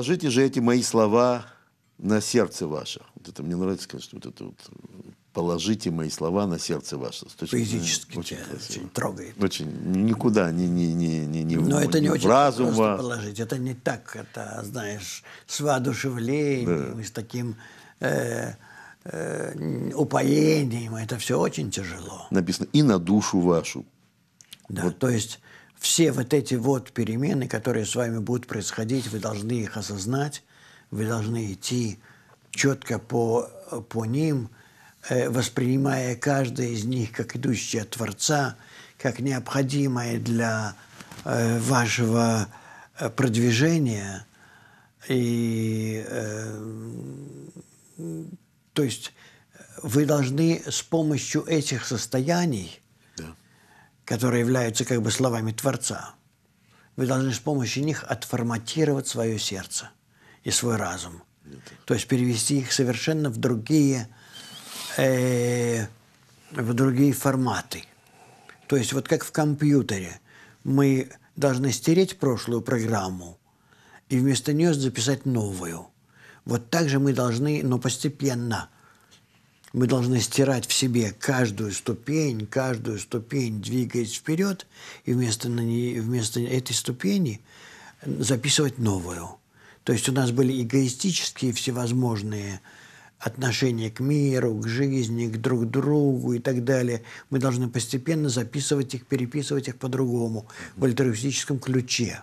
положите же эти мои слова на сердце ваше. Вот это мне нравится, конечно, вот это вот положите мои слова на сердце ваше. Точки, Поэтически очень, тебя очень трогает. Очень никуда не не не не не. Но это не, очень разум просто положить. Это не так. Это знаешь с воодушевлением да. с таким э, э, упоением. Это все очень тяжело. Написано и на душу вашу. Да. Вот. То есть все вот эти вот перемены, которые с вами будут происходить, вы должны их осознать, вы должны идти четко по, по ним, э, воспринимая каждый из них как идущий от Творца, как необходимое для э, вашего э, продвижения. И, то есть вы должны с помощью этих состояний – которые являются как бы словами Творца. Вы должны с помощью них отформатировать свое сердце и свой разум. То есть перевести их совершенно в другие, э, в другие форматы. То есть вот как в компьютере мы должны стереть прошлую программу и вместо нее записать новую. Вот так же мы должны, но постепенно – мы должны стирать в себе каждую ступень, каждую ступень, двигаясь вперед, и вместо, на ней, вместо этой ступени записывать новую. То есть у нас были эгоистические всевозможные отношения к миру, к жизни, к друг другу и так далее. Мы должны постепенно записывать их, переписывать их по-другому, в альтруистическом ключе.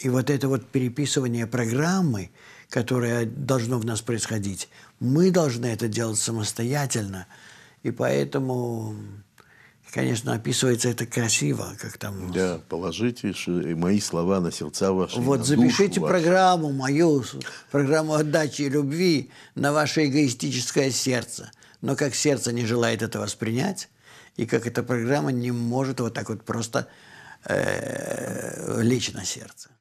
И вот это вот переписывание программы, которое должно в нас происходить. Мы должны это делать самостоятельно. И поэтому, конечно, описывается это красиво, как там... Да, положите э, мои слова на сердца ваши. Вот запишите вашу. программу мою, программу отдачи и любви на ваше эгоистическое сердце. Но как сердце не желает это воспринять, и как эта программа не может вот так вот просто э, лечь на сердце.